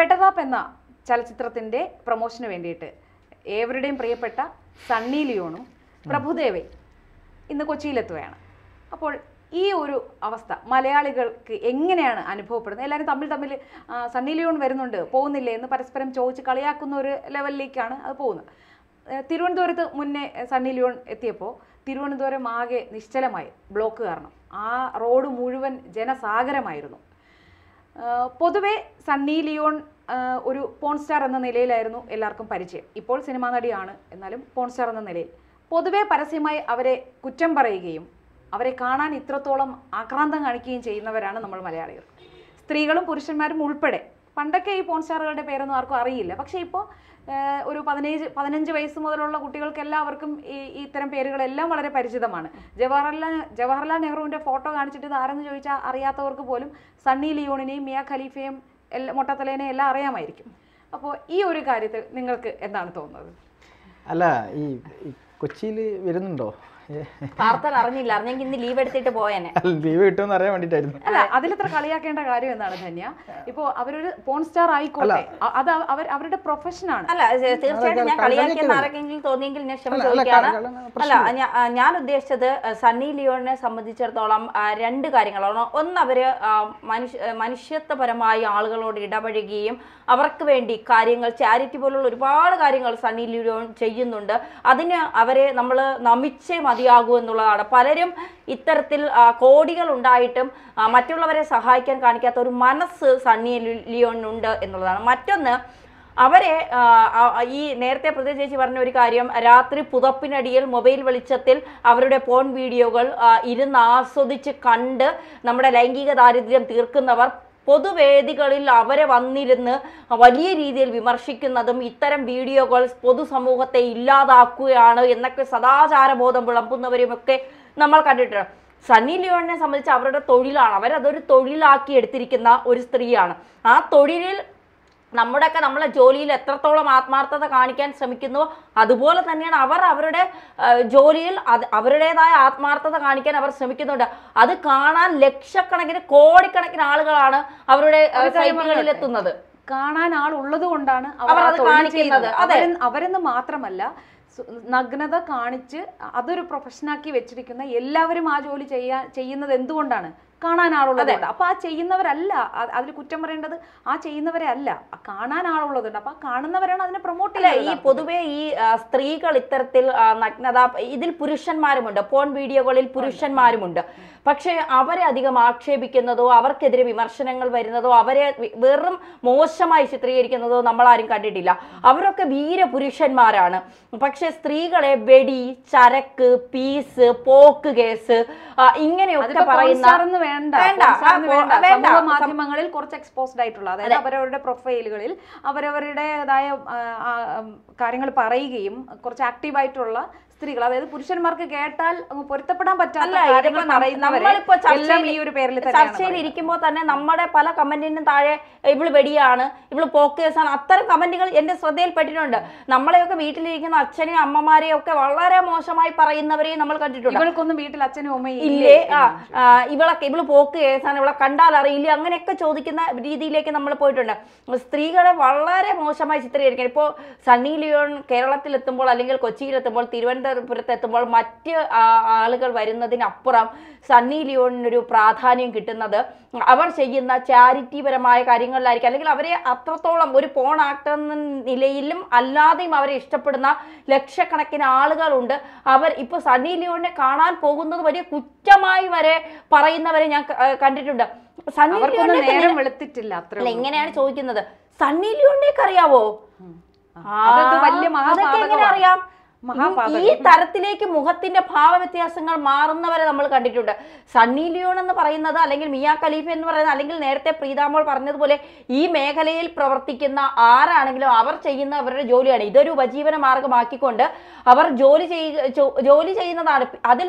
പെട്ടതാപ്പ് എന്ന ചലച്ചിത്രത്തിൻ്റെ പ്രൊമോഷന് വേണ്ടിയിട്ട് ഏവരുടെയും പ്രിയപ്പെട്ട സണ്ണി ലിയോണും പ്രഭുദേവയും ഇന്ന് കൊച്ചിയിലെത്തുകയാണ് അപ്പോൾ ഈ ഒരു അവസ്ഥ മലയാളികൾക്ക് എങ്ങനെയാണ് അനുഭവപ്പെടുന്നത് എല്ലാവരും തമ്മിൽ തമ്മിൽ സണ്ണി ലിയോൺ വരുന്നുണ്ട് പോകുന്നില്ലേ എന്ന് പരസ്പരം ചോദിച്ച് കളിയാക്കുന്ന ഒരു ലെവലിലേക്കാണ് അത് പോകുന്നത് തിരുവനന്തപുരത്ത് മുന്നേ സണ്ണി ലിയോൺ എത്തിയപ്പോൾ തിരുവനന്തപുരം ആകെ നിശ്ചലമായി ബ്ലോക്ക് കാരണം ആ റോഡ് മുഴുവൻ ജനസാഗരമായിരുന്നു പൊതുവെ സണ്ണി ലിയോൺ ഒരു പോൺ സ്റ്റാർ എന്ന നിലയിലായിരുന്നു എല്ലാവർക്കും പരിചയം ഇപ്പോൾ സിനിമാ നടിയാണ് എന്നാലും പോൺ സ്റ്റാർ എന്ന നിലയിൽ പൊതുവെ പരസ്യമായി അവരെ കുറ്റം പറയുകയും അവരെ കാണാൻ ഇത്രത്തോളം ആക്രാന്തം കാണിക്കുകയും ചെയ്യുന്നവരാണ് നമ്മൾ മലയാളികൾ സ്ത്രീകളും പുരുഷന്മാരും ഉൾപ്പെടെ പണ്ടൊക്കെ ഈ പോൺ സ്റ്റാറുകളുടെ പേരൊന്നും ആർക്കും അറിയില്ല പക്ഷേ ഇപ്പോൾ ഒരു പതിനേഴ് പതിനഞ്ച് വയസ്സ് മുതലുള്ള കുട്ടികൾക്ക് എല്ലാവർക്കും ഈ ഇത്തരം പേരുകളെല്ലാം വളരെ പരിചിതമാണ് ജവഹർലാൽ ജവഹർലാൽ നെഹ്റുവിൻ്റെ ഫോട്ടോ കാണിച്ചിട്ട് ഇതാരെന്ന് ചോദിച്ചാൽ അറിയാത്തവർക്ക് പോലും സണ്ണി ലിയോണിനെയും മിയ ഖലീഫയും എല്ലാ മൊട്ടത്തലേനെ എല്ലാം അറിയാമായിരിക്കും അപ്പോൾ ഈ ഒരു കാര്യത്തിൽ നിങ്ങൾക്ക് എന്താണ് തോന്നുന്നത് അല്ല ഈ കൊച്ചിയിൽ വരുന്നുണ്ടോ പാർത്ഥൻ അറിഞ്ഞില്ല അറിഞ്ഞെങ്കിൽ ഇന്ന് ലീവ് എടുത്തിട്ട് പോയനെ ലീവ് കിട്ടുമെന്ന് അറിയാൻ വേണ്ടിട്ടായിരുന്നു അല്ല അതിലത്ര കളിയാക്കേണ്ട കാര്യം എന്നാണ് ധന്യ ഇപ്പോ അവരൊരു പോൺ സ്റ്റാർ ആയിക്കോട്ടെ അത് അവർ അവരുടെ പ്രൊഫഷനാണ് അല്ല തീർച്ചയായിട്ടും ഞാൻ കളിയാക്കിയെന്ന് ആരൊക്കെങ്കിലും തോന്നിയെങ്കിൽ ഞാൻ ക്ഷമ ചോദിക്കാണ് അല്ല ഞാൻ ഉദ്ദേശിച്ചത് സണ്ണി ലിയോണിനെ സംബന്ധിച്ചിടത്തോളം രണ്ട് കാര്യങ്ങളാണ് ഒന്ന് അവര് മനുഷ്യത്വപരമായി ആളുകളോട് ഇടപഴകുകയും അവർക്ക് വേണ്ടി കാര്യങ്ങൾ ചാരിറ്റി പോലുള്ള ഒരുപാട് കാര്യങ്ങൾ സണ്ണി ലിയോൺ ചെയ്യുന്നുണ്ട് അതിന് അവരെ നമ്മൾ നമിച്ചേ മതി മതിയാകൂ എന്നുള്ളതാണ് പലരും ഇത്തരത്തിൽ കോടികൾ ഉണ്ടായിട്ടും മറ്റുള്ളവരെ സഹായിക്കാൻ കാണിക്കാത്ത ഒരു മനസ്സ് സണ്ണി ലിയോണിനുണ്ട് എന്നുള്ളതാണ് മറ്റൊന്ന് അവരെ ഈ നേരത്തെ പ്രതി ചേച്ചി പറഞ്ഞ ഒരു കാര്യം രാത്രി പുതപ്പിനടിയിൽ മൊബൈൽ വെളിച്ചത്തിൽ അവരുടെ ഫോൺ വീഡിയോകൾ ഇരുന്ന് ആസ്വദിച്ച് കണ്ട് നമ്മുടെ ലൈംഗിക ദാരിദ്ര്യം തീർക്കുന്നവർ പൊതുവേദികളിൽ അവരെ വന്നിരുന്ന് വലിയ രീതിയിൽ വിമർശിക്കുന്നതും ഇത്തരം വീഡിയോകൾ പൊതുസമൂഹത്തെ ഇല്ലാതാക്കുകയാണ് എന്നൊക്കെ സദാചാരബോധം വിളമ്പുന്നവരുമൊക്കെ നമ്മൾ കണ്ടിട്ടുണ്ട് സണ്ണി ലിയോണിനെ സംബന്ധിച്ച് അവരുടെ തൊഴിലാണ് അവരതൊരു തൊഴിലാക്കി എടുത്തിരിക്കുന്ന ഒരു സ്ത്രീയാണ് ആ തൊഴിലിൽ നമ്മുടെയൊക്കെ നമ്മളെ ജോലിയിൽ എത്രത്തോളം ആത്മാർത്ഥത കാണിക്കാൻ ശ്രമിക്കുന്നു അതുപോലെ തന്നെയാണ് അവർ അവരുടെ ജോലിയിൽ അത് അവരുടേതായ ആത്മാർത്ഥത കാണിക്കാൻ അവർ ശ്രമിക്കുന്നുണ്ട് അത് കാണാൻ ലക്ഷക്കണക്കിന് കോടിക്കണക്കിന് ആളുകളാണ് അവരുടെ സൈറ്റുകളിൽ എത്തുന്നത് കാണാൻ ആളുള്ളത് കൊണ്ടാണ് അവർ അത് കാണിക്കുന്നത് അവരെന്ന് മാത്രമല്ല നഗ്നത കാണിച്ച് അതൊരു പ്രൊഫഷനാക്കി വെച്ചിരിക്കുന്ന എല്ലാവരും ആ ജോലി ചെയ്യാ ചെയ്യുന്നത് എന്തുകൊണ്ടാണ് കാണാൻ അപ്പൊ ആ ചെയ്യുന്നവരല്ല അതിൽ കുറ്റം പറയേണ്ടത് ആ ചെയ്യുന്നവരെ അല്ല കാണാൻ ആളുള്ളതുണ്ട് അപ്പൊ കാണുന്നവരാണ് അതിനെ പ്രൊമോട്ട് ചെയ്യുന്നത് ഈ പൊതുവെ ഈ സ്ത്രീകൾ ഇത്തരത്തിൽ നഗ്നത ഇതിൽ പുരുഷന്മാരുമുണ്ട് പോൺ വീഡിയോകളിൽ പുരുഷന്മാരുമുണ്ട് പക്ഷെ അവരെ അധികം ആക്ഷേപിക്കുന്നതോ അവർക്കെതിരെ വിമർശനങ്ങൾ വരുന്നതോ അവരെ വെറും മോശമായി ചിത്രീകരിക്കുന്നതോ നമ്മൾ ആരും കണ്ടിട്ടില്ല അവരൊക്കെ വീരപുരുഷന്മാരാണ് പക്ഷെ സ്ത്രീകളെ വെടി ചരക്ക് പീസ് പോക്ക് കേസ് ഇങ്ങനെയൊക്കെ പറയുന്ന വേണ്ട മാധ്യമങ്ങളിൽ കുറച്ച് എക്സ്പോസ്ഡ് ആയിട്ടുള്ള അതായത് അവരവരുടെ പ്രൊഫൈലുകളിൽ അവരവരുടേതായ കാര്യങ്ങൾ പറയുകയും കുറച്ച് ആയിട്ടുള്ള സ്ത്രീകൾ അതായത് പുരുഷന്മാർക്ക് കേട്ടാൽ പൊരുത്തപ്പെടാൻ പറ്റാത്ത ചർച്ചയിൽ ഇരിക്കുമ്പോൾ തന്നെ നമ്മുടെ പല കമന്റിനും താഴെ ഇവള് വെടിയാണ് ഇവള് പോക്കേഴ്സാണ് അത്തരം കമന്റുകൾ എന്റെ ശ്രദ്ധയിൽപ്പെട്ടിട്ടുണ്ട് നമ്മളെയൊക്കെ വീട്ടിലിരിക്കുന്ന അച്ഛനെയും അമ്മമാരെയും ഒക്കെ വളരെ മോശമായി പറയുന്നവരെയും നമ്മൾ കണ്ടിട്ടുണ്ട് ഇവൾക്കൊന്നും വീട്ടിൽ അച്ഛനും അമ്മയും ഇല്ലേ ആ ഇവളൊക്കെ ഇവള് പോക്ക് കേസാണ് ഇവളെ കണ്ടാൽ അറിയില്ല അങ്ങനെയൊക്കെ ചോദിക്കുന്ന രീതിയിലേക്ക് നമ്മൾ പോയിട്ടുണ്ട് സ്ത്രീകളെ വളരെ മോശമായി ചിത്രീകരിക്കണം ഇപ്പോൾ സണ്ണി ലിയോൺ കേരളത്തിലെത്തുമ്പോൾ അല്ലെങ്കിൽ കൊച്ചിയിലെത്തുമ്പോൾ തിരുവനന്തപുരം എത്തുമ്പോൾ മറ്റ് ആളുകൾ വരുന്നതിനപ്പുറം സണ്ണി ലിയോണിനൊരു പ്രാധാന്യം കിട്ടുന്നത് അവർ ചെയ്യുന്ന ചാരിറ്റിപരമായ കാര്യങ്ങളിലായിരിക്കും അല്ലെങ്കിൽ അവരെ അത്രത്തോളം ഒരു പോൺ ആക്ടർ എന്ന നിലയിലും അല്ലാതെയും അവരെ ഇഷ്ടപ്പെടുന്ന ലക്ഷക്കണക്കിന് ആളുകളുണ്ട് അവർ ഇപ്പോൾ സണ്ണി ലിയോണിനെ കാണാൻ പോകുന്നത് വലിയ കുറ്റമായി വരെ പറയുന്നവരെ ഞാൻ കണ്ടിട്ടുണ്ട് സണ്ണി ലിയോണിനെ നേരം വെളുത്തിട്ടില്ല എങ്ങനെയാണ് ചോദിക്കുന്നത് സണ്ണി ലിയോണിനെ അറിയാവോ എങ്ങനെ അറിയാം ഈ തരത്തിലേക്ക് മുഖത്തിന്റെ ഭാവ വ്യത്യാസങ്ങൾ മാറുന്നവരെ നമ്മൾ കണ്ടിട്ടുണ്ട് സണ്ണി ലിയോൺ എന്ന് പറയുന്നത് അല്ലെങ്കിൽ മിയ ഖലീഫ എന്ന് പറയുന്നത് അല്ലെങ്കിൽ നേരത്തെ പ്രീതാമോൾ പറഞ്ഞതുപോലെ ഈ മേഖലയിൽ പ്രവർത്തിക്കുന്ന ആരാണെങ്കിലും അവർ ചെയ്യുന്ന അവരുടെ ജോലിയാണ് ഇതൊരു ഉപജീവന മാർഗമാക്കിക്കൊണ്ട് അവർ ജോലി ചെയ്യുക ജോലി ചെയ്യുന്നതാണ് അതിൽ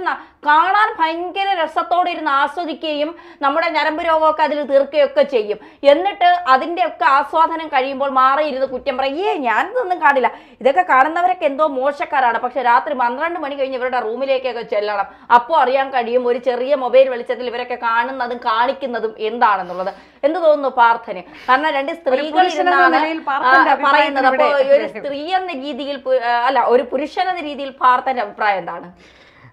കാണാൻ ഭയങ്കര രസത്തോടെ ഇരുന്ന് ആസ്വദിക്കുകയും നമ്മുടെ ഞരമ്പ് രോഗമൊക്കെ അതിൽ തീർക്കുകയൊക്കെ ചെയ്യും എന്നിട്ട് അതിൻ്റെ ഒക്കെ ആസ്വാദനം കഴിയുമ്പോൾ മാറിയിരുന്ന് കുറ്റം പറയും ഏ ഞാനിതൊന്നും കാണില്ല ഇതൊക്കെ കാണുന്നവരൊക്കെ എന്തോ മോശക്കാർ ആൾക്കാരാണ് പക്ഷെ രാത്രി പന്ത്രണ്ട് മണി കഴിഞ്ഞ് ഇവരുടെ റൂമിലേക്കൊക്കെ ചെല്ലണം അപ്പോൾ അറിയാൻ കഴിയും ഒരു ചെറിയ മൊബൈൽ വെളിച്ചത്തിൽ ഇവരൊക്കെ കാണുന്നതും കാണിക്കുന്നതും എന്താണെന്നുള്ളത് എന്ത് തോന്നുന്നു പാർത്ഥന് കാരണം രണ്ട് സ്ത്രീകൾ പറയുന്നത് അപ്പോൾ ഒരു സ്ത്രീ എന്ന രീതിയിൽ അല്ല ഒരു പുരുഷൻ എന്ന രീതിയിൽ പാർത്ഥന്റെ അഭിപ്രായം എന്താണ്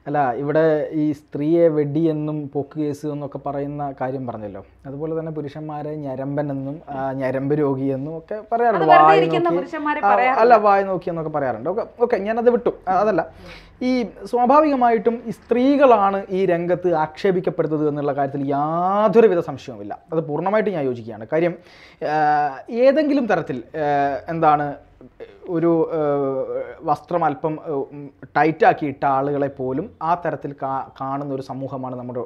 അല്ല ഇവിടെ ഈ സ്ത്രീയെ വെടി എന്നും പോക്ക് കേസ് എന്നൊക്കെ പറയുന്ന കാര്യം പറഞ്ഞല്ലോ അതുപോലെ തന്നെ പുരുഷന്മാരെ ഞരമ്പൻ എന്നും ഞരമ്പ് രോഗി എന്നും ഒക്കെ പറയാറുണ്ട് വായി നോക്കി അല്ല വായി നോക്കി എന്നൊക്കെ പറയാറുണ്ട് ഓക്കെ ഓക്കെ ഞാനത് വിട്ടു അതല്ല ഈ സ്വാഭാവികമായിട്ടും ഈ സ്ത്രീകളാണ് ഈ രംഗത്ത് ആക്ഷേപിക്കപ്പെടുന്നത് എന്നുള്ള കാര്യത്തിൽ യാതൊരുവിധ സംശയവുമില്ല അത് പൂർണ്ണമായിട്ട് ഞാൻ യോജിക്കുകയാണ് കാര്യം ഏതെങ്കിലും തരത്തിൽ എന്താണ് ഒരു വസ്ത്രം അല്പം ടൈറ്റാക്കിയിട്ട ആളുകളെ പോലും ആ തരത്തിൽ കാണുന്ന ഒരു സമൂഹമാണ് നമ്മുടെ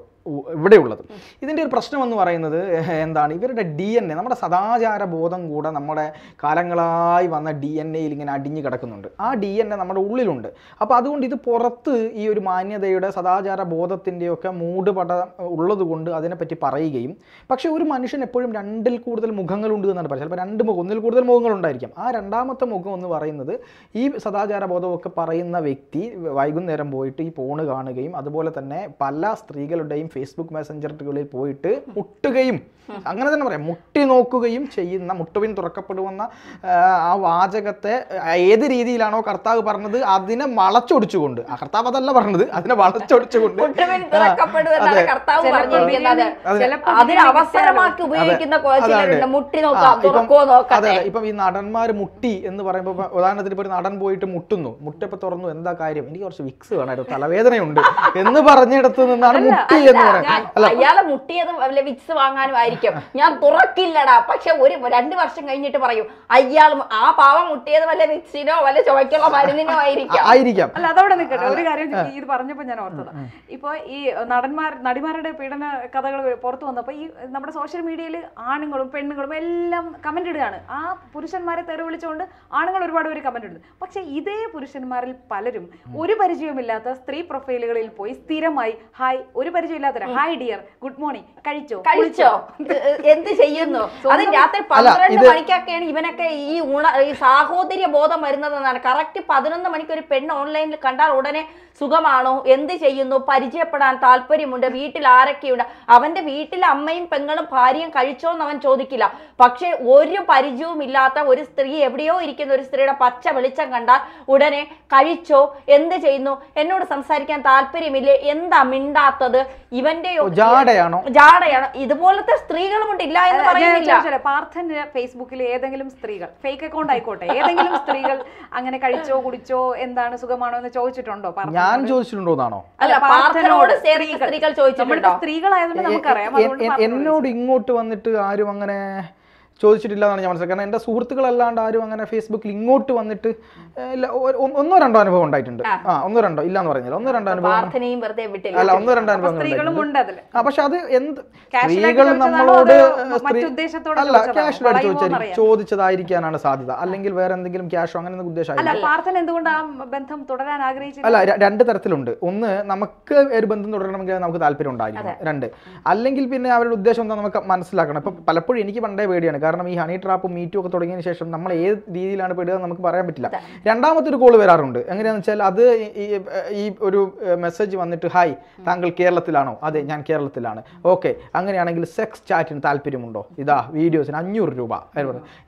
ഇവിടെയുള്ളത് ഇതിൻ്റെ ഒരു പ്രശ്നം എന്ന് പറയുന്നത് എന്താണ് ഇവരുടെ ഡി എൻ എ നമ്മുടെ സദാചാര ബോധം കൂടെ നമ്മുടെ കാലങ്ങളായി വന്ന ഡി എൻ എയിൽ ഇങ്ങനെ അടിഞ്ഞു കിടക്കുന്നുണ്ട് ആ ഡി എൻ എ നമ്മുടെ ഉള്ളിലുണ്ട് അപ്പോൾ അതുകൊണ്ട് ഇത് പുറത്ത് ഈ ഒരു മാന്യതയുടെ സദാചാര ബോധത്തിൻ്റെയൊക്കെ മൂടുപട ഉള്ളതുകൊണ്ട് അതിനെപ്പറ്റി പറയുകയും പക്ഷേ ഒരു മനുഷ്യൻ എപ്പോഴും രണ്ടിൽ കൂടുതൽ മുഖങ്ങളുണ്ട് എന്നാണ് പറയുന്നത് ചിലപ്പോൾ രണ്ട് മുഖം ഒന്നിൽ കൂടുതൽ മുഖങ്ങളുണ്ടായിരിക്കും ആ രണ്ടാമത്തെ മുഖം എന്ന് പറയുന്നത് ഈ സദാചാര ബോധമൊക്കെ പറയുന്ന വ്യക്തി വൈകുന്നേരം പോയിട്ട് ഈ ഫോണ് കാണുകയും അതുപോലെ തന്നെ പല സ്ത്രീകളുടെയും ഫേസ്ബുക്ക് മെസ്സഞ്ചറുകളിൽ പോയിട്ട് മുട്ടുകയും അങ്ങനെ തന്നെ പറയാം മുട്ടി നോക്കുകയും ചെയ്യുന്ന മുട്ടുവിൻ തുറക്കപ്പെടുമെന്ന ആ വാചകത്തെ ഏത് രീതിയിലാണോ കർത്താവ് പറഞ്ഞത് അതിനെ വളച്ചൊടിച്ചുകൊണ്ട് ആ കർത്താവ് അതല്ല പറഞ്ഞത് അതിനെ വളച്ചൊടിച്ചുകൊണ്ട് അതെ ഇപ്പം ഈ നടന്മാർ മുട്ടി എന്ന് പറയുമ്പോൾ ഉദാഹരണത്തിന് ഇപ്പൊ ഒരു നടൻ പോയിട്ട് മുട്ടുന്നു മുട്ടിപ്പൊ തുറന്നു എന്താ കാര്യം എനിക്ക് കുറച്ച് വിക്സ് വേണമായിരുന്നു തലവേദനയുണ്ട് എന്ന് പറഞ്ഞിടത്ത് നിന്നാണ് മുട്ടി എന്ന് പറയുന്നത് അല്ല മുട്ടിയത് വിക്സ് വാങ്ങാനും ആയിരിക്കും ഞാൻ തുറക്കില്ലടാ പക്ഷെ ഒരു രണ്ട് വർഷം കഴിഞ്ഞിട്ട് പറയും അയാൾ ആ പാവം മുട്ടിയത് വല്ല വിക്സിനോ വല്ല ചുവയ്ക്കുള്ള മരുന്നിനോ ആയിരിക്കും ആയിരിക്കാം അല്ല അതവിടെ നിൽക്കട്ടെ ഒരു കാര്യം ഇത് പറഞ്ഞപ്പോൾ ഞാൻ ഓർത്തത് ഇപ്പൊ ഈ നടന്മാർ നടിമാരുടെ പീഡന കഥകൾ പുറത്തു വന്നപ്പോൾ ഈ നമ്മുടെ സോഷ്യൽ മീഡിയയിൽ ആണുങ്ങളും പെണ്ണുങ്ങളും എല്ലാം കമന്റ് ഇടുകയാണ് ആ പുരുഷന്മാരെ തെറി വിളിച്ചുകൊണ്ട് ആണുങ്ങൾ ഒരുപാട് പേര് കമന്റ് ഇടുന്നു പക്ഷേ ഇതേ പുരുഷന്മാരിൽ പലരും ഒരു പരിചയമില്ലാത്ത സ്ത്രീ പ്രൊഫൈലുകളിൽ പോയി സ്ഥിരമായി ഹായ് ഒരു പരിചയമില്ലാത്തവരാ ഹായ് ഡിയർ ഗുഡ് മോർണിംഗ് കഴിച്ചോ കഴിച്ചോ എന്ത് ചെയ്യുന്നു അത് രാത്രി പന്ത്രണ്ട് മണിക്കൊക്കെയാണ് ഇവനൊക്കെ ഈ ഉണ ഈ സാഹോദര്യ ബോധം വരുന്നതെന്നാണ് കറക്റ്റ് പതിനൊന്ന് മണിക്ക് ഒരു പെണ്ണ് ഓൺലൈനിൽ കണ്ടാൽ ഉടനെ സുഖമാണോ എന്ത് ചെയ്യുന്നു പരിചയപ്പെടാൻ താല്പര്യമുണ്ട് വീട്ടിൽ ആരൊക്കെയുണ്ട് അവന്റെ വീട്ടിലെ അമ്മയും പെങ്ങളും ഭാര്യയും കഴിച്ചോ എന്ന് അവൻ ചോദിക്കില്ല പക്ഷേ ഒരു പരിചയവും ഇല്ലാത്ത ഒരു സ്ത്രീ എവിടെയോ ഇരിക്കുന്ന ഒരു സ്ത്രീയുടെ പച്ച വെളിച്ചം കണ്ടാൽ ഉടനെ കഴിച്ചോ എന്ത് ചെയ്യുന്നു എന്നോട് സംസാരിക്കാൻ താല്പര്യമില്ലേ എന്താ മിണ്ടാത്തത് ഇവന്റെ ജാടയാണോ ജാടയാണോ ഇതുപോലത്തെ സ്ത്രീകളുമുണ്ട് ഇല്ല എന്ന് പറയുന്നില്ല പാർത്ഥന് ഫേസ്ബുക്കിൽ ഏതെങ്കിലും സ്ത്രീകൾ ഫേക്ക് അക്കൗണ്ട് ആയിക്കോട്ടെ ഏതെങ്കിലും സ്ത്രീകൾ അങ്ങനെ കഴിച്ചോ കുടിച്ചോ എന്താണ് സുഖമാണോ എന്ന് ചോദിച്ചിട്ടുണ്ടോ ഞാൻ ചോദിച്ചിട്ടുണ്ടോന്നാണോ അല്ല പാർത്ഥനോട് സ്ത്രീകൾ ചോദിച്ചിട്ടുണ്ടോ സ്ത്രീകളായതുകൊണ്ട് നമുക്കറിയാം എന്നോട് ഇങ്ങോട്ട് വന്നിട്ട് ആരും അങ്ങനെ ചോദിച്ചിട്ടില്ല ഞാൻ മനസ്സിലാക്കുക കാരണം എൻ്റെ സുഹൃത്തുക്കളല്ലാണ്ട് ആരും അങ്ങനെ ഫേസ്ബുക്കിൽ ഇങ്ങോട്ട് വന്നിട്ട് ഒന്നോ രണ്ടോ അനുഭവം ഉണ്ടായിട്ടുണ്ട് ആ ഒന്നോ രണ്ടോ ഇല്ലാന്ന് പറഞ്ഞില്ല ഒന്നോ രണ്ടോ അനുഭവം അല്ല ഒന്നോ രണ്ടോ അനുഭവം പക്ഷെ അത് എന്ത് സ്ത്രീകൾ നമ്മളോട് അല്ല ക്യാഷിൽ ചോദിച്ചായിരിക്കും ചോദിച്ചതായിരിക്കാനാണ് സാധ്യത അല്ലെങ്കിൽ വേറെ എന്തെങ്കിലും ക്യാഷോ അങ്ങനെ ഉദ്ദേശമായിരിക്കും അല്ല രണ്ട് തരത്തിലുണ്ട് ഒന്ന് നമുക്ക് ഒരു ബന്ധം തുടരണമെങ്കിൽ നമുക്ക് താല്പര്യം ഉണ്ടായിരിക്കും രണ്ട് അല്ലെങ്കിൽ പിന്നെ അവരുടെ ഉദ്ദേശം എന്താ നമുക്ക് മനസ്സിലാക്കണം ഇപ്പൊ പലപ്പോഴും എനിക്ക് പണ്ടേ പേടിയാണ് കാരണം ഈ ഹണി ട്രാപ്പും മീറ്റും ഒക്കെ തുടങ്ങിയതിന് ശേഷം നമ്മൾ ഏത് രീതിയിലാണ് പെടുക നമുക്ക് പറയാൻ പറ്റില്ല രണ്ടാമത്തെ ഒരു കോൾ വരാറുണ്ട് എങ്ങനെയാണെന്ന് വെച്ചാൽ അത് ഈ ഒരു മെസ്സേജ് വന്നിട്ട് ഹായ് താങ്കൾ കേരളത്തിലാണോ അതെ ഞാൻ കേരളത്തിലാണ് ഓക്കെ അങ്ങനെയാണെങ്കിൽ സെക്സ് ചാറ്റിന് താല്പര്യമുണ്ടോ ഇതാ വീഡിയോസിന് അഞ്ഞൂറ് രൂപ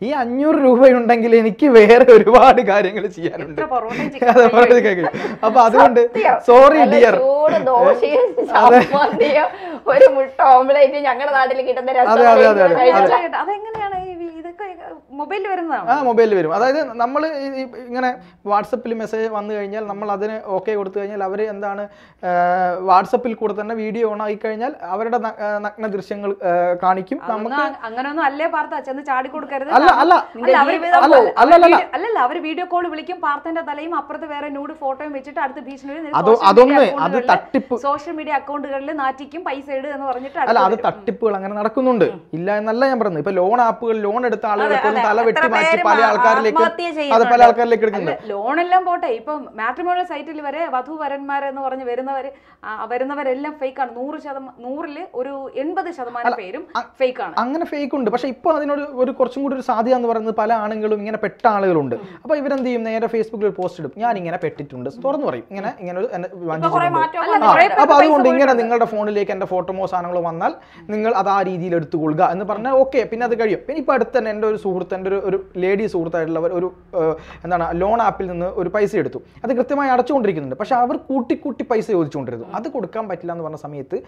ഈ അഞ്ഞൂറ് രൂപയുണ്ടെങ്കിൽ എനിക്ക് വേറെ ഒരുപാട് കാര്യങ്ങൾ ചെയ്യാനുണ്ട് അപ്പൊ അതുകൊണ്ട് സോറി ഡിയർ ഒരു മുട്ട ഓംലേറ്റ് ഞങ്ങളുടെ നാട്ടിൽ കിട്ടുന്ന അതെ അതെ അതെ മൊബൈലിൽ വരുന്നതാണ് ആ മൊബൈലിൽ വരും അതായത് നമ്മൾ ഇങ്ങനെ വാട്സപ്പിൽ മെസ്സേജ് വന്നു കഴിഞ്ഞാൽ നമ്മൾ അതിന് ഓക്കെ കൊടുത്തു കഴിഞ്ഞാൽ അവർ എന്താണ് വാട്സപ്പിൽ കൂടെ തന്നെ വീഡിയോ ഓൺ ആയി കഴിഞ്ഞാൽ അവരുടെ നഗ്ന ദൃശ്യങ്ങൾ കാണിക്കും നമുക്ക് അങ്ങനെയൊന്നും അല്ലേ പാർത്ത ചെന്ന് ചാടി കൊടുക്കരുത് അല്ല അല്ല അല്ലല്ല അവർ വീഡിയോ കോൾ വിളിക്കും പാർത്തന്റെ തലയും അപ്പുറത്ത് വേറെ ന്യൂഡ് ഫോട്ടോയും വെച്ചിട്ട് അടുത്ത് ഭീഷണി സോഷ്യൽ മീഡിയ അക്കൗണ്ടുകളിൽ നാറ്റിക്കും പൈസ ഇടുക എന്ന് പറഞ്ഞിട്ട് അല്ല അത് തട്ടിപ്പുകൾ അങ്ങനെ നടക്കുന്നുണ്ട് ഇല്ല എന്നല്ല ഞാൻ പറയുന്നത് ഇപ്പൊ ലോൺ സ്റ്റാർട്ടപ്പുകൾ ലോൺ എടുത്ത ആളുകൾ തല വെട്ടി മാറ്റി പല ആൾക്കാരിലേക്ക് അത് പല ആൾക്കാരിലേക്ക് ലോൺ എല്ലാം പോട്ടെ ഇപ്പം മാട്രിമോണിയൽ സൈറ്റിൽ വരെ വധു എന്ന് പറഞ്ഞ് വരുന്നവർ വരുന്നവരെല്ലാം ഫേക്ക് ആണ് നൂറ് ശതമാനം നൂറില് ഒരു എൺപത് ശതമാനം പേരും ഫേക്ക് ആണ് അങ്ങനെ ഫേക്ക് ഉണ്ട് പക്ഷെ ഇപ്പൊ അതിനോട് ഒരു കുറച്ചും കൂടി ഒരു സാധ്യത എന്ന് പറയുന്നത് പല ആണുങ്ങളും ഇങ്ങനെ പെട്ട ആളുകളുണ്ട് അപ്പൊ ഇവരെന്ത് ചെയ്യും നേരെ ഫേസ്ബുക്കിൽ പോസ്റ്റ് ഇടും ഞാൻ ഇങ്ങനെ പെട്ടിട്ടുണ്ട് തുറന്നു പറയും ഇങ്ങനെ ഇങ്ങനെ ഒരു അപ്പൊ അതുകൊണ്ട് ഇങ്ങനെ നിങ്ങളുടെ ഫോണിലേക്ക് എന്റെ ഫോട്ടോമോ സാധനങ്ങളോ വന്നാൽ നിങ്ങൾ അത് ആ രീതിയിൽ കൊള്ളുക എന്ന് പറഞ്ഞാൽ ഓക്കെ പിന്നെ അത് കഴിയും പിന്നെ ഇപ്പോൾ അടുത്ത് തന്നെ എൻ്റെ ഒരു സുഹൃത്ത് എൻ്റെ ഒരു ഒരു ലേഡി സുഹൃത്തായിട്ടുള്ളവർ ഒരു എന്താണ് ലോൺ ആപ്പിൽ നിന്ന് ഒരു പൈസ എടുത്തു അത് കൃത്യമായി അടച്ചുകൊണ്ടിരിക്കുന്നുണ്ട് പക്ഷേ അവർ കൂട്ടിക്കൂട്ടി പൈസ ചോദിച്ചുകൊണ്ടിരുന്നു അത് കൊടുക്കാൻ പറ്റില്ല എന്ന് പറഞ്ഞ സമയത്ത്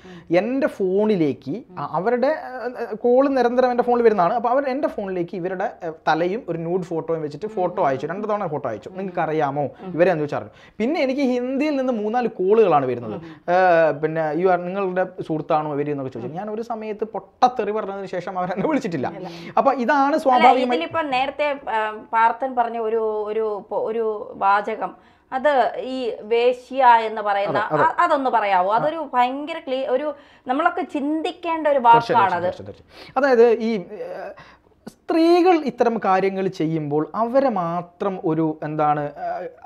എൻ്റെ ഫോണിലേക്ക് അവരുടെ കോൾ നിരന്തരം എൻ്റെ ഫോണിൽ വരുന്നതാണ് അപ്പോൾ അവർ എൻ്റെ ഫോണിലേക്ക് ഇവരുടെ തലയും ഒരു ന്യൂഡ് ഫോട്ടോയും വെച്ചിട്ട് ഫോട്ടോ അയച്ചു രണ്ട് തവണ ഫോട്ടോ അയച്ചു നിങ്ങൾക്ക് അറിയാമോ ഇവരെ എന്ന് ചോദിച്ചറിഞ്ഞു പിന്നെ എനിക്ക് ഹിന്ദിയിൽ നിന്ന് മൂന്നാല് കോളുകളാണ് വരുന്നത് പിന്നെ യു ആർ നിങ്ങളുടെ സുഹൃത്താണോ ഇവരെന്നൊക്കെ ചോദിച്ചു ഞാൻ ഒരു സമയത്ത് പൊട്ടത്തെറി പറഞ്ഞതിന് ശേഷം അവരെന്നെ വിളിച്ചിട്ടില്ല അപ്പൊ ഇതാണ് സ്വാഭാവികമായി ഇപ്പൊ നേരത്തെ പാർത്ഥൻ പറഞ്ഞ ഒരു ഒരു ഒരു വാചകം അത് ഈ വേശ്യ എന്ന് പറയുന്ന അതൊന്ന് പറയാവോ അതൊരു ഭയങ്കര ക്ലീ ഒരു നമ്മളൊക്കെ ചിന്തിക്കേണ്ട ഒരു വാക്കാണത് അതായത് ഈ സ്ത്രീകൾ ഇത്തരം കാര്യങ്ങൾ ചെയ്യുമ്പോൾ അവരെ മാത്രം ഒരു എന്താണ്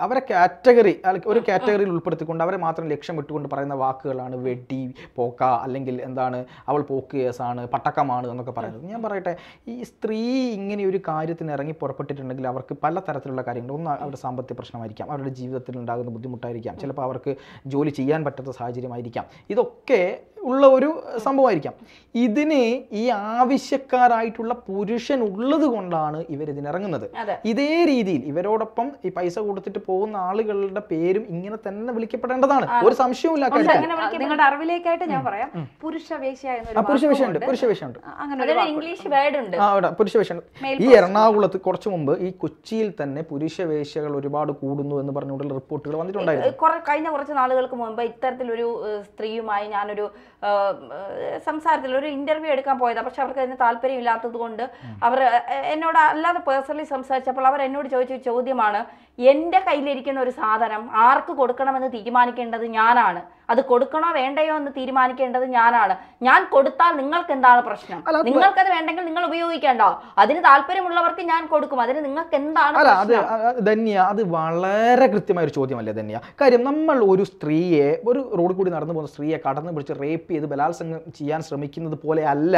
അവരെ കാറ്റഗറി ഒരു കാറ്റഗറിയിൽ ഉൾപ്പെടുത്തിക്കൊണ്ട് അവരെ മാത്രം ലക്ഷ്യം വിട്ടുകൊണ്ട് പറയുന്ന വാക്കുകളാണ് വെടി പോക്ക അല്ലെങ്കിൽ എന്താണ് അവൾ പോക്ക് കേസാണ് പട്ടക്കമാണ് എന്നൊക്കെ പറയുന്നത് ഞാൻ പറയട്ടെ ഈ സ്ത്രീ ഇങ്ങനെ ഒരു കാര്യത്തിന് ഇറങ്ങി പുറപ്പെട്ടിട്ടുണ്ടെങ്കിൽ അവർക്ക് പല തരത്തിലുള്ള കാര്യങ്ങൾ ഒന്ന് അവരുടെ സാമ്പത്തിക പ്രശ്നമായിരിക്കാം അവരുടെ ജീവിതത്തിൽ ഉണ്ടാകുന്ന ബുദ്ധിമുട്ടായിരിക്കാം ചിലപ്പോൾ അവർക്ക് ജോലി ചെയ്യാൻ പറ്റാത്ത സാഹചര്യമായിരിക്കാം ഇതൊക്കെ ഉള്ള ഒരു സംഭവമായിരിക്കാം ഇതിന് ഈ ആവശ്യക്കാരായിട്ടുള്ള പുരുഷൻ ഉള്ളത് കൊണ്ടാണ് ഇവർ ഇതിനിറങ്ങുന്നത് ഇതേ രീതിയിൽ ഇവരോടൊപ്പം ഈ പൈസ കൊടുത്തിട്ട് പോകുന്ന ആളുകളുടെ പേരും ഇങ്ങനെ തന്നെ വിളിക്കപ്പെടേണ്ടതാണ് ഒരു സംശയവുമില്ല നിങ്ങളുടെ അറിവിലേക്കായിട്ട് ഞാൻ പറയാം ഇംഗ്ലീഷ് വേർഡ് ഉണ്ട് ഈ എറണാകുളത്ത് കുറച്ച് മുമ്പ് ഈ കൊച്ചിയിൽ തന്നെ പുരുഷവേശ്യകൾ ഒരുപാട് കൂടുന്നു എന്ന് പറഞ്ഞുകൊണ്ടുള്ള റിപ്പോർട്ടുകൾ വന്നിട്ടുണ്ടായിരുന്നു കഴിഞ്ഞ കുറച്ച് നാളുകൾക്ക് മുമ്പ് ഇത്തരത്തിലൊരു സ്ത്രീയുമായി ഞാനൊരു സംസാരത്തിൽ ഒരു ഇന്റർവ്യൂ എടുക്കാൻ പോയതാണ് പക്ഷെ അവർക്ക് അതിന് താല്പര്യം ഇല്ലാത്തത് കൊണ്ട് അവർ എന്നോട് അല്ലാതെ പേഴ്സണലി സംസാരിച്ചപ്പോൾ അവർ എന്നോട് ചോദിച്ച ചോദ്യമാണ് എൻ്റെ കയ്യിലിരിക്കുന്ന ഒരു സാധനം ആർക്ക് കൊടുക്കണമെന്ന് തീരുമാനിക്കേണ്ടത് ഞാനാണ് അത് കൊടുക്കണോ വേണ്ടയോ എന്ന് തീരുമാനിക്കേണ്ടത് ഞാനാണ് ഞാൻ കൊടുത്താൽ നിങ്ങൾക്ക് എന്താണ് പ്രശ്നം നിങ്ങൾക്കത് വേണ്ടെങ്കിൽ നിങ്ങൾ ഉപയോഗിക്കേണ്ട അതിന് താല്പര്യമുള്ളവർക്ക് ഞാൻ കൊടുക്കും അതിന് നിങ്ങൾക്ക് എന്താണ് ധന്യ അത് വളരെ കൃത്യമായ ഒരു ചോദ്യമല്ലേ ധന്യ കാര്യം നമ്മൾ ഒരു സ്ത്രീയെ ഒരു റോഡ് കൂടി നടന്നു പോകുന്ന സ്ത്രീയെ കടന്നു പിടിച്ച് റേപ്പ് ചെയ്ത് ബലാത്സംഗം ചെയ്യാൻ ശ്രമിക്കുന്നത് പോലെ അല്ല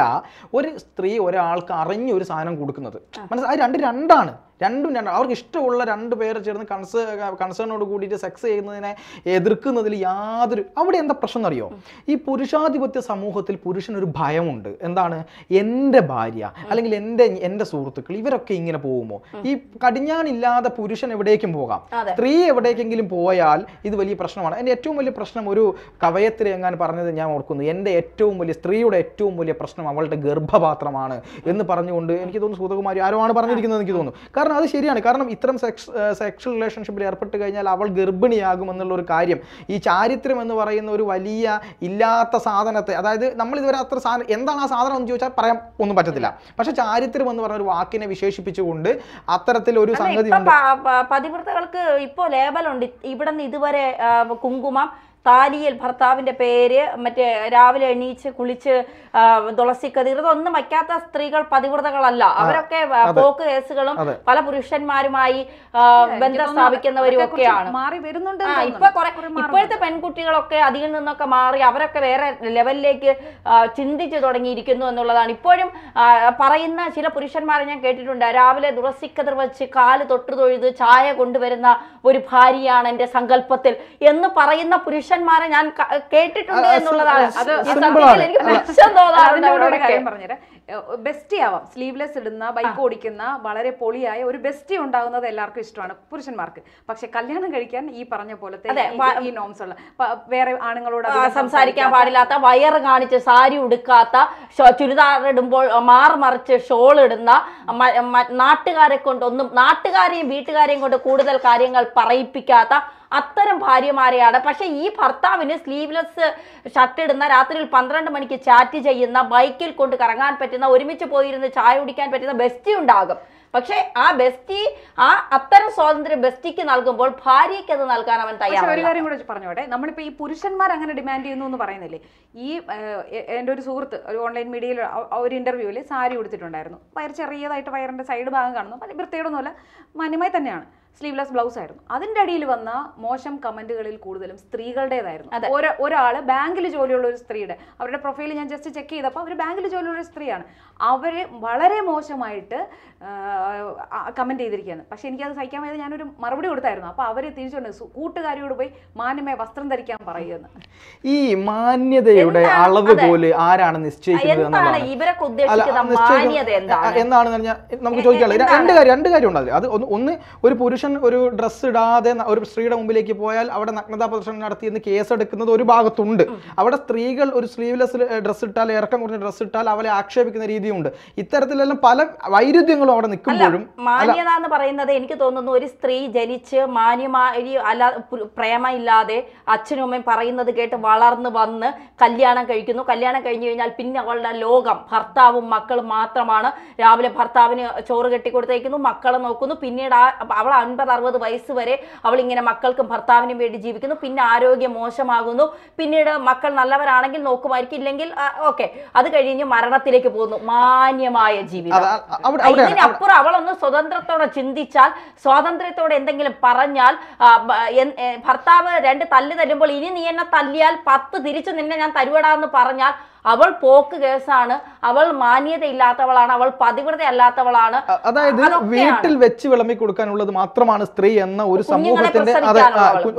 ഒരു സ്ത്രീ ഒരാൾക്ക് അറിഞ്ഞ ഒരു സാധനം കൊടുക്കുന്നത് മനസ്സിലായി രണ്ട് രണ്ടാണ് രണ്ടും രണ്ട് അവർക്ക് ഇഷ്ടമുള്ള രണ്ട് പേര് ചേർന്ന് കൺസേ കൺസേണോട് കൂടിയിട്ട് സെക്സ് ചെയ്യുന്നതിനെ എതിർക്കുന്നതിൽ യാതൊരു അവിടെ എന്താ പ്രശ്നം എന്നറിയോ ഈ പുരുഷാധിപത്യ സമൂഹത്തിൽ പുരുഷനൊരു ഭയമുണ്ട് എന്താണ് എൻ്റെ ഭാര്യ അല്ലെങ്കിൽ എൻ്റെ എൻ്റെ സുഹൃത്തുക്കൾ ഇവരൊക്കെ ഇങ്ങനെ പോകുമോ ഈ കടിഞ്ഞാണില്ലാതെ പുരുഷൻ എവിടേക്കും പോകാം സ്ത്രീ എവിടേക്കെങ്കിലും പോയാൽ ഇത് വലിയ പ്രശ്നമാണ് എൻ്റെ ഏറ്റവും വലിയ പ്രശ്നം ഒരു കവയത്തിൽ എങ്ങാൻ പറഞ്ഞത് ഞാൻ ഓർക്കുന്നു എൻ്റെ ഏറ്റവും വലിയ സ്ത്രീയുടെ ഏറ്റവും വലിയ പ്രശ്നം അവളുടെ ഗർഭപാത്രമാണ് എന്ന് പറഞ്ഞുകൊണ്ട് എനിക്ക് തോന്നുന്നു സുതകുമാരി ആരോ ആണ് പറഞ്ഞിരിക്കുന്നത് എനിക്ക് തോന്നുന്നു കാരണം കാരണം അത് ശരിയാണ് കാരണം ഇത്തരം സെക്സ് സെക്ഷൽ റിലേഷൻഷിപ്പിൽ ഏർപ്പെട്ട് കഴിഞ്ഞാൽ അവൾ ഗർഭിണിയാകും എന്നുള്ള ഒരു കാര്യം ഈ ചാരിത്രം എന്ന് പറയുന്ന ഒരു വലിയ ഇല്ലാത്ത സാധനത്തെ അതായത് നമ്മൾ ഇതുവരെ അത്ര സാധനം എന്താണ് ആ സാധനം എന്ന് ചോദിച്ചാൽ പറയാൻ ഒന്നും പറ്റത്തില്ല പക്ഷെ ചാരിത്രം എന്ന് പറഞ്ഞ ഒരു വാക്കിനെ വിശേഷിപ്പിച്ചുകൊണ്ട് അത്തരത്തിൽ ഒരു സംഗതി പതിവൃത്തകൾക്ക് ഇപ്പോൾ ലേബലുണ്ട് ഇവിടെ നിന്ന് ഇതുവരെ കുങ്കുമം താലിയിൽ ഭർത്താവിൻ്റെ പേര് മറ്റേ രാവിലെ എണീച്ച് കുളിച്ച് തുളസി കതിർ ഇതൊന്നും വയ്ക്കാത്ത സ്ത്രീകൾ പതിവ്രതകളല്ല അവരൊക്കെ പോക്ക് കേസുകളും പല പുരുഷന്മാരുമായി ബന്ധം സ്ഥാപിക്കുന്നവരും ഒക്കെയാണ് മാറി വരുന്നുണ്ട് ഇപ്പൊ കുറെ ഇപ്പോഴത്തെ പെൺകുട്ടികളൊക്കെ അതിൽ നിന്നൊക്കെ മാറി അവരൊക്കെ വേറെ ലെവലിലേക്ക് ചിന്തിച്ചു തുടങ്ങിയിരിക്കുന്നു എന്നുള്ളതാണ് ഇപ്പോഴും പറയുന്ന ചില പുരുഷന്മാരെ ഞാൻ കേട്ടിട്ടുണ്ട് രാവിലെ തുളസിക്കതിർ വെച്ച് കാല് തൊട്ടു തൊഴുത് ചായ കൊണ്ടുവരുന്ന ഒരു ഭാര്യയാണ് എൻ്റെ സങ്കല്പത്തിൽ എന്ന് പറയുന്ന പുരുഷ പുരുഷന്മാരെ ഞാൻ കേട്ടിട്ടുണ്ട് എന്നുള്ളതാണ് അത് എനിക്ക് ബെസ്റ്റി ആവാം സ്ലീവ്ലെസ് ഇടുന്ന ബൈക്ക് ഓടിക്കുന്ന വളരെ പൊളിയായ ഒരു ബെസ്റ്റി ഉണ്ടാകുന്നത് എല്ലാവർക്കും ഇഷ്ടമാണ് പുരുഷന്മാർക്ക് പക്ഷെ കല്യാണം കഴിക്കാൻ ഈ പറഞ്ഞ പോലത്തെ ഈ നോംസ് ഉള്ള വേറെ ആണുങ്ങളോട് സംസാരിക്കാൻ പാടില്ലാത്ത വയർ കാണിച്ച് സാരി ഉടുക്കാത്ത ചുരിദാർ ഇടുമ്പോൾ മാറുമറിച്ച് ഷോൾ ഇടുന്ന നാട്ടുകാരെ കൊണ്ടൊന്നും നാട്ടുകാരെയും വീട്ടുകാരെയും കൊണ്ട് കൂടുതൽ കാര്യങ്ങൾ പറയിപ്പിക്കാത്ത അത്തരം ഭാര്യമാരെയാണ് പക്ഷേ ഈ ഭർത്താവിന് സ്ലീവ്ലെസ് ഷർട്ട് ഇടുന്ന രാത്രിയിൽ പന്ത്രണ്ട് മണിക്ക് ചാറ്റ് ചെയ്യുന്ന ബൈക്കിൽ കൊണ്ട് കറങ്ങാൻ പറ്റുന്ന ഒരുമിച്ച് പോയിരുന്ന് ചായ കുടിക്കാൻ പറ്റുന്ന ബെസ്റ്റി ഉണ്ടാകും പക്ഷേ ആ ബെസ്റ്റി ആ അത്തരം സ്വാതന്ത്ര്യം ബെസ്റ്റിക്ക് നൽകുമ്പോൾ ഭാര്യയ്ക്ക് അത് നൽകാൻ അവൻ തയ്യാറും ഒരു കാര്യം കൂടെ പറഞ്ഞോട്ടെ നമ്മളിപ്പോൾ ഈ പുരുഷന്മാർ അങ്ങനെ ഡിമാൻഡ് ചെയ്യുന്നു എന്ന് പറയുന്നില്ലേ ഈ എൻ്റെ ഒരു സുഹൃത്ത് ഒരു ഓൺലൈൻ മീഡിയയിൽ ഒരു ഇന്റർവ്യൂവിൽ സാരി ഉടുത്തിട്ടുണ്ടായിരുന്നു വയർ ചെറിയതായിട്ട് വയറിന്റെ സൈഡ് ഭാഗം കാണുന്നു വലിയ വൃത്തിയോടൊന്നുമല്ല മനുമായി തന്നെയാണ് സ്ലീവ്ലെസ് ബ്ലൗസ് ആയിരുന്നു അതിന്റെ അടിയിൽ വന്ന മോശം കമന്റുകളിൽ കൂടുതലും സ്ത്രീകളുടേതായിരുന്നു ഒരാൾ ബാങ്കിൽ ജോലിയുള്ള ഒരു സ്ത്രീയുടെ അവരുടെ പ്രൊഫൈൽ ഞാൻ ജസ്റ്റ് ചെക്ക് ചെയ്തപ്പോൾ അവർ ബാങ്കിൽ ജോലിയുള്ള ഒരു സ്ത്രീയാണ് അവര് വളരെ മോശമായിട്ട് കമന്റ് ചെയ്തിരിക്കുകയാണ് പക്ഷെ എനിക്കത് സഹിക്കാൻ വയ്യാതെ ഞാനൊരു മറുപടി കൊടുത്തായിരുന്നു അപ്പോൾ അവര് തിരിച്ചുകൊണ്ട് കൂട്ടുകാരിയോട് പോയി മാന്യമായ വസ്ത്രം ധരിക്കാൻ പറയുന്നു ഈ മാന്യതയുടെ അളവ് പോലെ ആരാണ് നിശ്ചയിക്കുന്നത് എന്നാണ് നമുക്ക് ചോദിക്കാനുള്ളത് രണ്ട് കാര്യം രണ്ട് കാര്യം അത് ഒന്ന് ഒരു പുരുഷൻ പുരുഷൻ ഒരു ഡ്രസ്സ് ഇടാതെ ഒരു സ്ത്രീയുടെ മുമ്പിലേക്ക് പോയാൽ അവിടെ നഗ്നതാ പ്രദർശനം നടത്തിയെന്ന് കേസെടുക്കുന്നത് ഒരു ഭാഗത്തുണ്ട് അവിടെ സ്ത്രീകൾ ഒരു സ്ലീവ്ലെസ് ഡ്രസ്സ് ഇട്ടാൽ ഇറക്കം കുറഞ്ഞ ഡ്രസ്സ് ഇട്ടാൽ അവരെ ആക്ഷേപിക്കുന്ന രീതിയുണ്ട് ഇത്തരത്തിലെല്ലാം പല വൈരുദ്ധ്യങ്ങളും അവിടെ നിൽക്കുമ്പോഴും മാന്യത എന്ന് പറയുന്നത് എനിക്ക് തോന്നുന്നു ഒരു സ്ത്രീ ജനിച്ച് മാന്യമായി അല്ല പ്രേമയില്ലാതെ അച്ഛനും അമ്മയും പറയുന്നത് കേട്ട് വളർന്ന് വന്ന് കല്യാണം കഴിക്കുന്നു കല്യാണം കഴിഞ്ഞു കഴിഞ്ഞാൽ പിന്നെ അവളുടെ ലോകം ഭർത്താവും മക്കളും മാത്രമാണ് രാവിലെ ഭർത്താവിന് ചോറ് കെട്ടിക്കൊടുത്തേക്കുന്നു മക്കളെ നോക്കുന്നു പിന്നീട് ആ അവൾ അൻപത് അറുപത് വയസ്സ് വരെ അവൾ ഇങ്ങനെ മക്കൾക്കും ഭർത്താവിനും വേണ്ടി ജീവിക്കുന്നു പിന്നെ ആരോഗ്യം മോശമാകുന്നു പിന്നീട് മക്കൾ നല്ലവരാണെങ്കിൽ നോക്കുമായിരിക്കും ഇല്ലെങ്കിൽ ഓക്കെ അത് കഴിഞ്ഞ് മരണത്തിലേക്ക് പോകുന്നു മാന്യമായ ജീവിതം ഇതിനപ്പുറം അവളൊന്ന് സ്വതന്ത്രത്തോടെ ചിന്തിച്ചാൽ സ്വാതന്ത്ര്യത്തോടെ എന്തെങ്കിലും പറഞ്ഞാൽ ഭർത്താവ് രണ്ട് തല്ല് തരുമ്പോൾ ഇനി നീ എന്നെ തല്ലിയാൽ പത്ത് തിരിച്ചു നിന്നെ ഞാൻ തരുവടാ എന്ന് പറഞ്ഞാൽ അവൾ പോക്ക് കേസാണ് അവൾ മാന്യത ഇല്ലാത്തവളാണ് അവൾ പതിവ്രത അല്ലാത്തവളാണ് അതായത് വീട്ടിൽ വെച്ച് വിളമ്പി കൊടുക്കാനുള്ളത് മാത്രമാണ് സ്ത്രീ എന്ന ഒരു സമൂഹത്തിന്റെ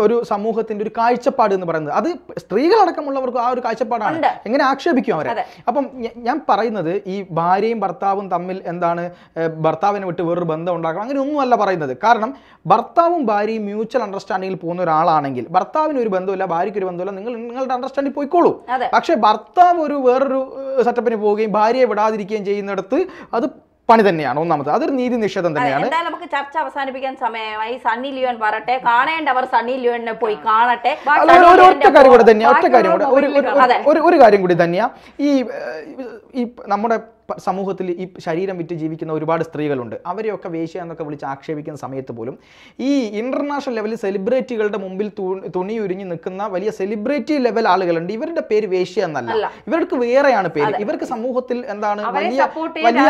ഒരു സമൂഹത്തിന്റെ ഒരു കാഴ്ചപ്പാട് എന്ന് പറയുന്നത് അത് സ്ത്രീകളടക്കമുള്ളവർക്ക് ആ ഒരു കാഴ്ചപ്പാടാണ് എങ്ങനെ ആക്ഷേപിക്കും അവരെ അപ്പം ഞാൻ പറയുന്നത് ഈ ഭാര്യയും ഭർത്താവും തമ്മിൽ എന്താണ് ഭർത്താവിനെ വിട്ട് വേറൊരു ബന്ധം ഉണ്ടാക്കണം അങ്ങനെ ഒന്നും അല്ല പറയുന്നത് കാരണം ഭർത്താവും ഭാര്യയും മ്യൂച്വൽ അണ്ടർസ്റ്റാൻഡിങ്ങിൽ പോകുന്ന ഒരാളാണെങ്കിൽ ഭർത്താവിന് ഒരു ബന്ധമില്ല ഭാര്യയ്ക്ക് ഒരു ബന്ധമില്ല നിങ്ങൾ നിങ്ങളുടെ അണ്ടർസ്റ്റാൻഡിങ് പോയിക്കോളൂ പക്ഷേ ഭർത്താവ് ഒരു ഒരു വേറൊരു സെറ്റപ്പിന് പോവുകയും ഭാര്യയെ വിടാതിരിക്കുകയും ചെയ്യുന്നിടത്ത് അത് പണി തന്നെയാണ് ഒന്നാമത് അതൊരു നീതി നിഷേധം തന്നെയാണ് നമുക്ക് ചർച്ച അവസാനിപ്പിക്കാൻ സമയമായി സണ്ണി ലിയോൻ പറട്ടെ കാണേണ്ടവർ സണ്ണി ലിയോനെ പോയി കാണട്ടെ ഒറ്റ കാര്യം കൂടെ തന്നെയാണ് ഒറ്റ കാര്യം കൂടെ ഒരു ഒരു കാര്യം കൂടി തന്നെയാ ഈ നമ്മുടെ സമൂഹത്തിൽ ഈ ശരീരം വിറ്റ് ജീവിക്കുന്ന ഒരുപാട് സ്ത്രീകളുണ്ട് അവരെയൊക്കെ വേശ്യ എന്നൊക്കെ വിളിച്ച് ആക്ഷേപിക്കുന്ന സമയത്ത് പോലും ഈ ഇൻ്റർനാഷണൽ ലെവലിൽ സെലിബ്രിറ്റികളുടെ മുമ്പിൽ തുണി നിൽക്കുന്ന വലിയ സെലിബ്രിറ്റി ലെവൽ ആളുകളുണ്ട് ഇവരുടെ പേര് വേശ്യ എന്നല്ല ഇവർക്ക് വേറെയാണ് പേര് ഇവർക്ക് സമൂഹത്തിൽ എന്താണ് വലിയ വലിയ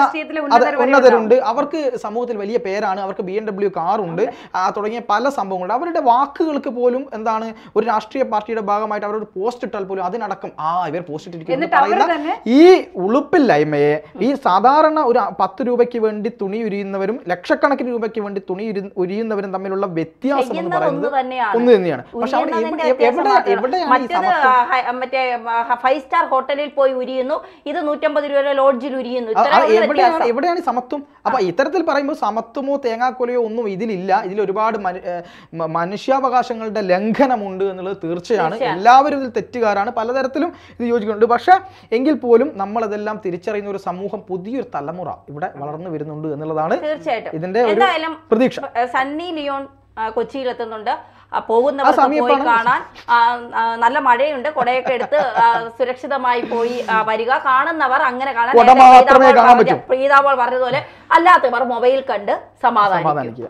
ഉന്നതരുണ്ട് അവർക്ക് സമൂഹത്തിൽ വലിയ പേരാണ് അവർക്ക് ബി എം ഡബ്ല്യു കാറുണ്ട് തുടങ്ങിയ പല സംഭവങ്ങളുണ്ട് അവരുടെ വാക്കുകൾക്ക് പോലും എന്താണ് ഒരു രാഷ്ട്രീയ പാർട്ടിയുടെ ഭാഗമായിട്ട് അവരോട് പോസ്റ്റ് ഇട്ടാൽ പോലും അതിനടക്കം ആ ഇവർ പോസ്റ്റ് ഇട്ടിരിക്കുന്നു ഈ ഉളുപ്പില്ലായ്മയെ ഈ സാധാരണ ഒരു പത്ത് രൂപയ്ക്ക് വേണ്ടി തുണി ഉരിയുന്നവരും ലക്ഷക്കണക്കിന് രൂപയ്ക്ക് വേണ്ടി തുണി ഉരിയുന്നവരും തമ്മിലുള്ള വ്യത്യാസം എന്ന് പറയുന്നത് ഒന്ന് തന്നെയാണ് പക്ഷെ അവിടെ എവിടെ എവിടെയാണ് മറ്റേ ഫൈവ് സ്റ്റാർ ഹോട്ടലിൽ പോയി ഉരിയുന്നു ഇത് ലോഡ്ജിൽ ഉരിയുന്നു എവിടെയാണ് എവിടെയാണ് സമത്വം അപ്പൊ ഇത്തരത്തിൽ പറയുമ്പോൾ സമത്വമോ തേങ്ങാക്കൊലയോ ഒന്നും ഇതിലില്ല ഇതിൽ ഒരുപാട് മനുഷ്യാവകാശങ്ങളുടെ ലംഘനമുണ്ട് എന്നുള്ളത് തീർച്ചയാണ് എല്ലാവരും ഇതിൽ തെറ്റുകാരാണ് പലതരത്തിലും ഇത് യോജിക്കുന്നുണ്ട് പക്ഷെ എങ്കിൽ പോലും നമ്മളതെല്ലാം തിരിച്ചറിയുന്ന ഒരു സമൂഹം പുതിയൊരു തലമുറ ഇവിടെ വളർന്നു വരുന്നുണ്ട് എന്നുള്ളതാണ് തീർച്ചയായിട്ടും ഇതിന്റെ എന്തായാലും പ്രതീക്ഷ സണ്ണി ലിയോൺ കൊച്ചിയിൽ എത്തുന്നുണ്ട് പോകുന്നവർക്ക് കാണാൻ നല്ല മഴയുണ്ട് കൊടയൊക്കെ എടുത്ത് സുരക്ഷിതമായി പോയി വരിക കാണുന്നവർ അങ്ങനെ കാണാൻ പ്രീതാവോൾ പറഞ്ഞതുപോലെ അല്ലാത്തവർ മൊബൈൽ കണ്ട് സമാധാനിക്കുക